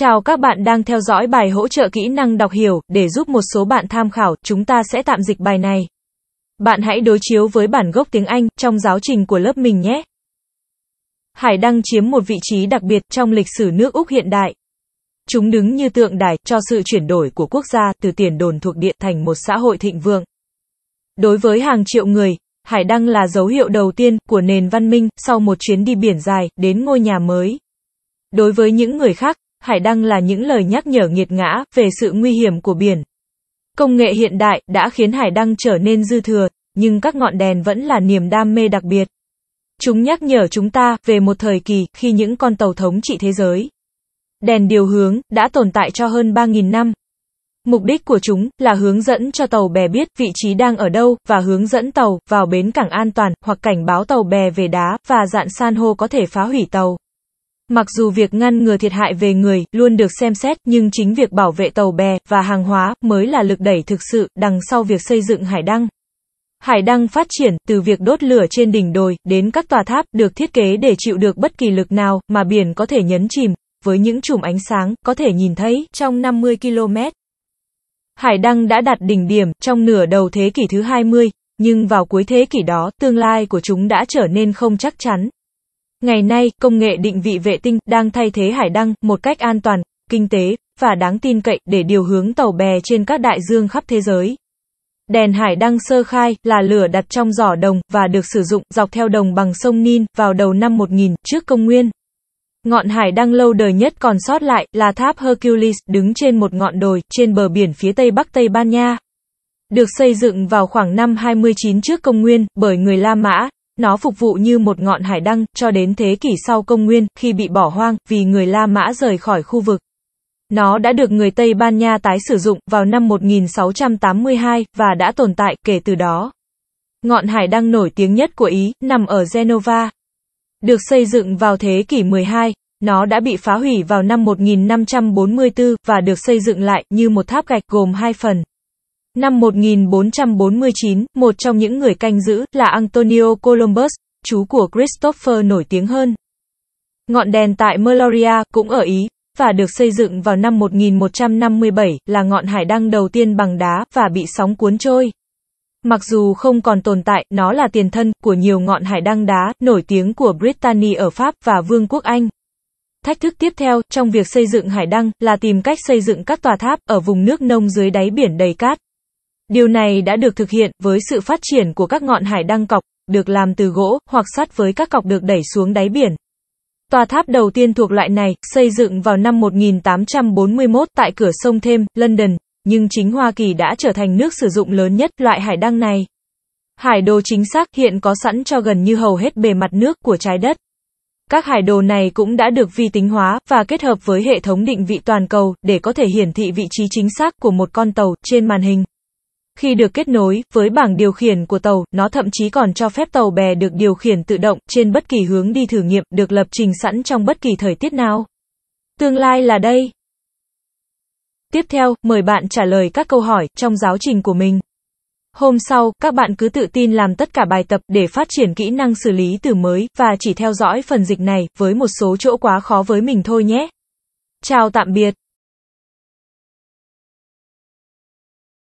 Chào các bạn đang theo dõi bài hỗ trợ kỹ năng đọc hiểu, để giúp một số bạn tham khảo, chúng ta sẽ tạm dịch bài này. Bạn hãy đối chiếu với bản gốc tiếng Anh trong giáo trình của lớp mình nhé. Hải đăng chiếm một vị trí đặc biệt trong lịch sử nước Úc hiện đại. Chúng đứng như tượng đài cho sự chuyển đổi của quốc gia từ tiền đồn thuộc địa thành một xã hội thịnh vượng. Đối với hàng triệu người, hải đăng là dấu hiệu đầu tiên của nền văn minh sau một chuyến đi biển dài đến ngôi nhà mới. Đối với những người khác, hải đăng là những lời nhắc nhở nghiệt ngã về sự nguy hiểm của biển. Công nghệ hiện đại đã khiến hải đăng trở nên dư thừa, nhưng các ngọn đèn vẫn là niềm đam mê đặc biệt. Chúng nhắc nhở chúng ta về một thời kỳ khi những con tàu thống trị thế giới. Đèn điều hướng đã tồn tại cho hơn 3.000 năm. Mục đích của chúng là hướng dẫn cho tàu bè biết vị trí đang ở đâu và hướng dẫn tàu vào bến cảng an toàn hoặc cảnh báo tàu bè về đá và dạn san hô có thể phá hủy tàu. Mặc dù việc ngăn ngừa thiệt hại về người luôn được xem xét, nhưng chính việc bảo vệ tàu bè và hàng hóa mới là lực đẩy thực sự đằng sau việc xây dựng hải đăng. Hải đăng phát triển từ việc đốt lửa trên đỉnh đồi đến các tòa tháp được thiết kế để chịu được bất kỳ lực nào mà biển có thể nhấn chìm, với những chùm ánh sáng có thể nhìn thấy trong 50 km. Hải đăng đã đạt đỉnh điểm trong nửa đầu thế kỷ thứ 20, nhưng vào cuối thế kỷ đó, tương lai của chúng đã trở nên không chắc chắn, Ngày nay, công nghệ định vị vệ tinh đang thay thế hải đăng một cách an toàn, kinh tế và đáng tin cậy để điều hướng tàu bè trên các đại dương khắp thế giới. Đèn hải đăng sơ khai là lửa đặt trong giỏ đồng và được sử dụng dọc theo đồng bằng sông Nin vào đầu năm 1000 trước công nguyên. Ngọn hải đăng lâu đời nhất còn sót lại là tháp Hercules đứng trên một ngọn đồi trên bờ biển phía tây bắc Tây Ban Nha. Được xây dựng vào khoảng năm 29 trước công nguyên bởi người La Mã, nó phục vụ như một ngọn hải đăng, cho đến thế kỷ sau công nguyên, khi bị bỏ hoang, vì người La Mã rời khỏi khu vực. Nó đã được người Tây Ban Nha tái sử dụng vào năm 1682, và đã tồn tại kể từ đó. Ngọn hải đăng nổi tiếng nhất của Ý, nằm ở Genova. Được xây dựng vào thế kỷ 12, nó đã bị phá hủy vào năm 1544, và được xây dựng lại, như một tháp gạch gồm hai phần. Năm 1449, một trong những người canh giữ là Antonio Columbus, chú của Christopher nổi tiếng hơn. Ngọn đèn tại Meloria cũng ở Ý và được xây dựng vào năm 1157 là ngọn hải đăng đầu tiên bằng đá và bị sóng cuốn trôi. Mặc dù không còn tồn tại, nó là tiền thân của nhiều ngọn hải đăng đá nổi tiếng của Brittany ở Pháp và Vương quốc Anh. Thách thức tiếp theo trong việc xây dựng hải đăng là tìm cách xây dựng các tòa tháp ở vùng nước nông dưới đáy biển đầy cát. Điều này đã được thực hiện với sự phát triển của các ngọn hải đăng cọc, được làm từ gỗ hoặc sắt với các cọc được đẩy xuống đáy biển. Tòa tháp đầu tiên thuộc loại này, xây dựng vào năm 1841 tại cửa sông Thêm, London, nhưng chính Hoa Kỳ đã trở thành nước sử dụng lớn nhất loại hải đăng này. Hải đồ chính xác hiện có sẵn cho gần như hầu hết bề mặt nước của trái đất. Các hải đồ này cũng đã được vi tính hóa và kết hợp với hệ thống định vị toàn cầu để có thể hiển thị vị trí chính xác của một con tàu trên màn hình. Khi được kết nối với bảng điều khiển của tàu, nó thậm chí còn cho phép tàu bè được điều khiển tự động trên bất kỳ hướng đi thử nghiệm được lập trình sẵn trong bất kỳ thời tiết nào. Tương lai là đây. Tiếp theo, mời bạn trả lời các câu hỏi trong giáo trình của mình. Hôm sau, các bạn cứ tự tin làm tất cả bài tập để phát triển kỹ năng xử lý từ mới và chỉ theo dõi phần dịch này với một số chỗ quá khó với mình thôi nhé. Chào tạm biệt.